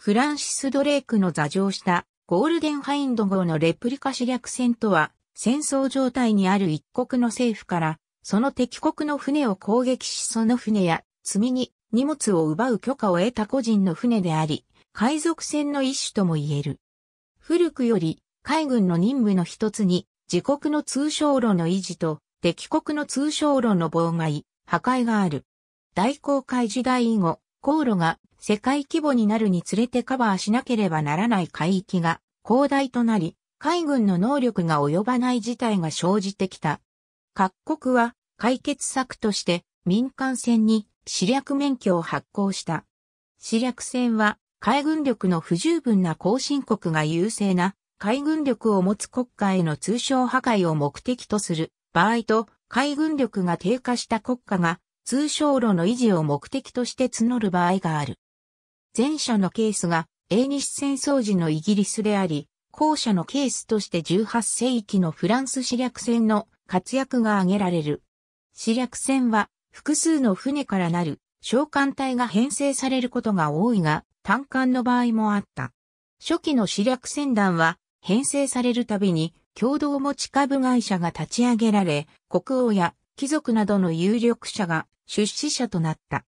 フランシス・ドレークの座上したゴールデンハインド号のレプリカ主略船とは、戦争状態にある一国の政府から、その敵国の船を攻撃しその船や、積みに荷物を奪う許可を得た個人の船であり、海賊船の一種とも言える。古くより、海軍の任務の一つに、自国の通商路の維持と、敵国の通商路の妨害、破壊がある。大航海時代以後、航路が世界規模になるにつれてカバーしなければならない海域が広大となり、海軍の能力が及ばない事態が生じてきた。各国は解決策として民間船に視略免許を発行した。視略船は海軍力の不十分な後進国が優勢な海軍力を持つ国家への通商破壊を目的とする場合と海軍力が低下した国家が通商路の維持を目的として募る場合がある。前者のケースが英日戦争時のイギリスであり、後者のケースとして18世紀のフランス死略船の活躍が挙げられる。死略船は複数の船からなる召喚隊が編成されることが多いが、単艦の場合もあった。初期の死略船団は編成されるたびに共同持ち株会社が立ち上げられ、国王や貴族などの有力者が出資者となった。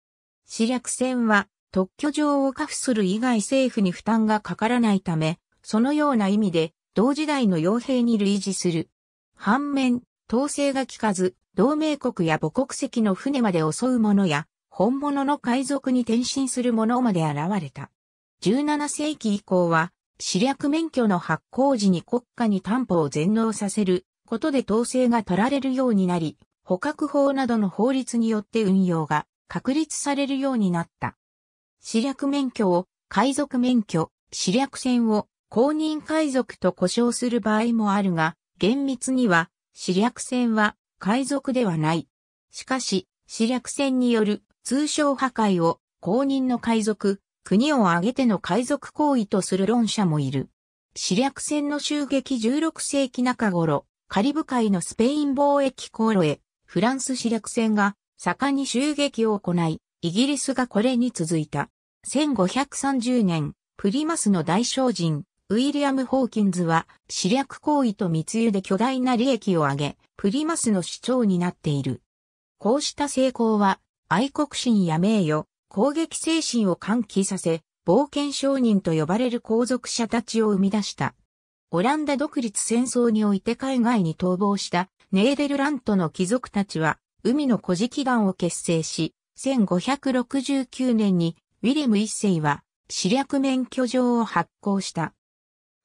死略船は特許状を下付する以外政府に負担がかからないため、そのような意味で、同時代の傭兵に類似する。反面、統制が効かず、同盟国や母国籍の船まで襲う者や、本物の海賊に転身する者まで現れた。17世紀以降は、私略免許の発行時に国家に担保を全能させることで統制が取られるようになり、捕獲法などの法律によって運用が確立されるようになった。私略免許を海賊免許、私略船を公認海賊と呼称する場合もあるが、厳密には私略船は海賊ではない。しかし、私略船による通称破壊を公認の海賊、国を挙げての海賊行為とする論者もいる。私略船の襲撃16世紀中頃、カリブ海のスペイン貿易航路へ、フランス私略船が盛んに襲撃を行い、イギリスがこれに続いた。1530年、プリマスの大商人、ウィリアム・ホーキンズは、私略行為と密輸で巨大な利益を上げ、プリマスの市長になっている。こうした成功は、愛国心や名誉、攻撃精神を喚起させ、冒険商人と呼ばれる皇族者たちを生み出した。オランダ独立戦争において海外に逃亡したネーデルラントの貴族たちは、海の古事祈願を結成し、1569年にウィレム一世は死略免許状を発行した。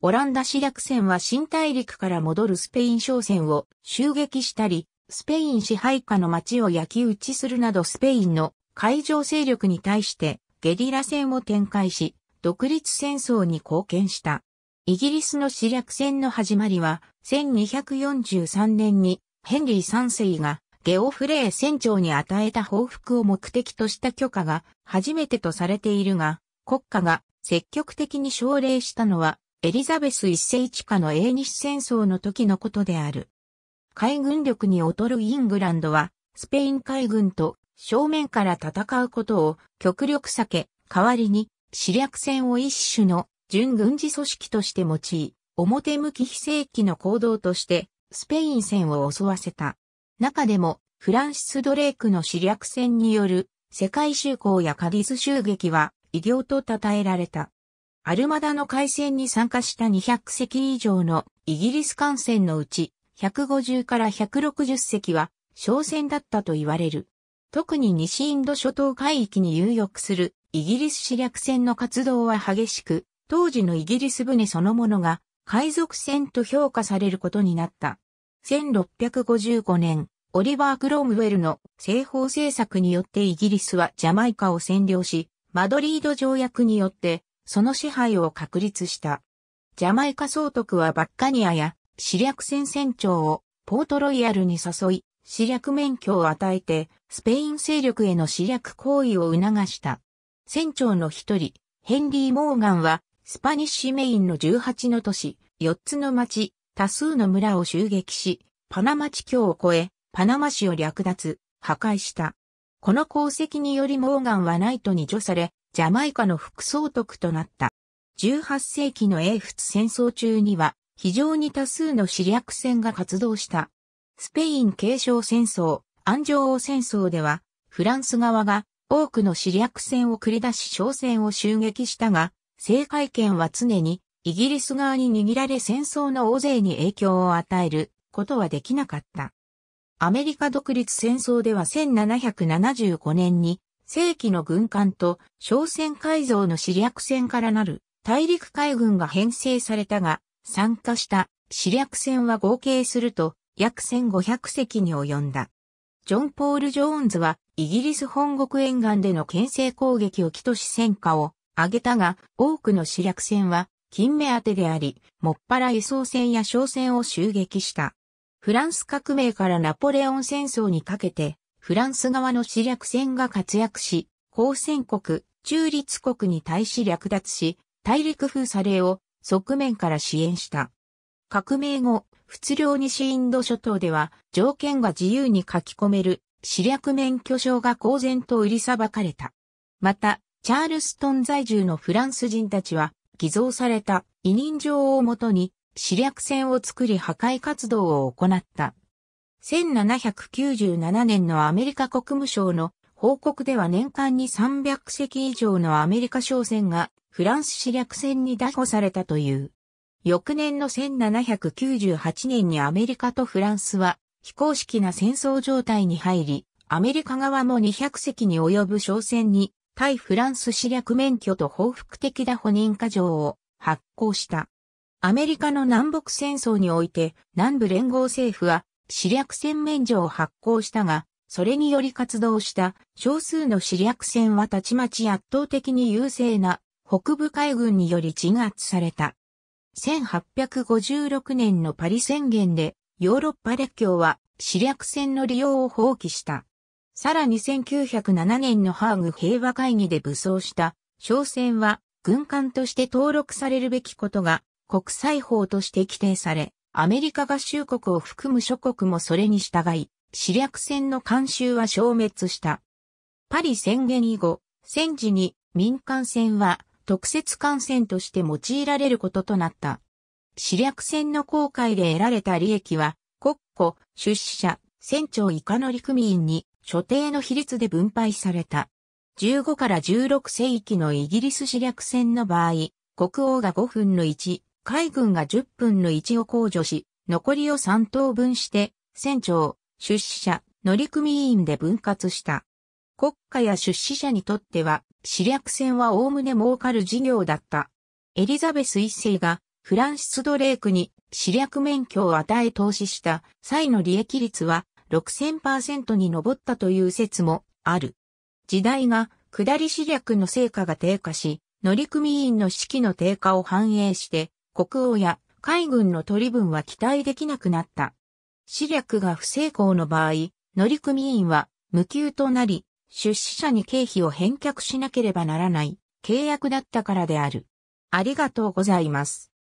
オランダ死略船は新大陸から戻るスペイン商船を襲撃したり、スペイン支配下の町を焼き打ちするなどスペインの海上勢力に対してゲリラ戦を展開し、独立戦争に貢献した。イギリスの死略戦の始まりは1243年にヘンリー三世がゲオフレー船長に与えた報復を目的とした許可が初めてとされているが、国家が積極的に奨励したのはエリザベス一世一家の英日戦争の時のことである。海軍力に劣るイングランドはスペイン海軍と正面から戦うことを極力避け、代わりに死略戦を一種の準軍事組織として用い、表向き非正規の行動としてスペイン戦を襲わせた。中でも、フランシス・ドレークの死略戦による世界修航やカディス襲撃は異業と称えられた。アルマダの海戦に参加した200隻以上のイギリス艦船のうち150から160隻は商船だったと言われる。特に西インド諸島海域に有力するイギリス死略船の活動は激しく、当時のイギリス船そのものが海賊船と評価されることになった。1655年、オリバー・クロームウェルの西方政策によってイギリスはジャマイカを占領し、マドリード条約によってその支配を確立した。ジャマイカ総督はバッカニアや死略戦船長をポートロイヤルに誘い、死略免許を与えて、スペイン勢力への死略行為を促した。船長の一人、ヘンリー・モーガンは、スパニッシュメインの18の都市、4つの町、多数の村を襲撃し、パナマ地境を越え、パナマ市を略奪、破壊した。この功績によりモーガンはナイトに除され、ジャマイカの副総督となった。18世紀の英仏戦争中には、非常に多数の死略戦が活動した。スペイン継承戦争、安城王戦争では、フランス側が多くの死略戦を繰り出し商戦を襲撃したが、制海権は常にイギリス側に握られ戦争の大勢に影響を与えることはできなかった。アメリカ独立戦争では1775年に正規の軍艦と商船改造の死略船からなる大陸海軍が編成されたが、参加した死略船は合計すると約1500隻に及んだ。ジョン・ポール・ジョーンズはイギリス本国沿岸での牽制攻撃を起とし戦果を上げたが、多くの死略船は金目当てであり、もっぱら輸送船や商船を襲撃した。フランス革命からナポレオン戦争にかけて、フランス側の私略船が活躍し、交戦国、中立国に対し略奪し、大陸封鎖令を側面から支援した。革命後、仏領西インド諸島では条件が自由に書き込める私略免許証が公然と売りさばかれた。また、チャールストン在住のフランス人たちは偽造された委任状をもとに、死略船を作り破壊活動を行った。1797年のアメリカ国務省の報告では年間に300隻以上のアメリカ商船がフランス死略船に打破されたという。翌年の1798年にアメリカとフランスは非公式な戦争状態に入り、アメリカ側も200隻に及ぶ商船に対フランス私略免許と報復的な保認過剰を発行した。アメリカの南北戦争において南部連合政府は私略戦免除を発行したが、それにより活動した少数の私略戦はたちまち圧倒的に優勢な北部海軍により鎮圧された。1856年のパリ宣言でヨーロッパ列強は私略戦の利用を放棄した。さらに1907年のハーグ平和会議で武装した商船は軍艦として登録されるべきことが国際法として規定され、アメリカ合衆国を含む諸国もそれに従い、死略船の監修は消滅した。パリ宣言以後、戦時に民間船は特設艦船として用いられることとなった。死略船の航海で得られた利益は、国庫、出資者、船長以下の陸民に所定の比率で分配された。15から16世紀のイギリス私略戦の場合、国王が5分の1、海軍が10分の1を控除し、残りを3等分して、船長、出資者、乗組員で分割した。国家や出資者にとっては、私略船は概ね儲かる事業だった。エリザベス一世がフランシス・ドレークに私略免許を与え投資した際の利益率は6000%に上ったという説もある。時代が下り視略の成果が低下し、乗組員の士気の低下を反映して、国王や海軍の取り分は期待できなくなった。視略が不成功の場合、乗組員は無給となり、出資者に経費を返却しなければならない契約だったからである。ありがとうございます。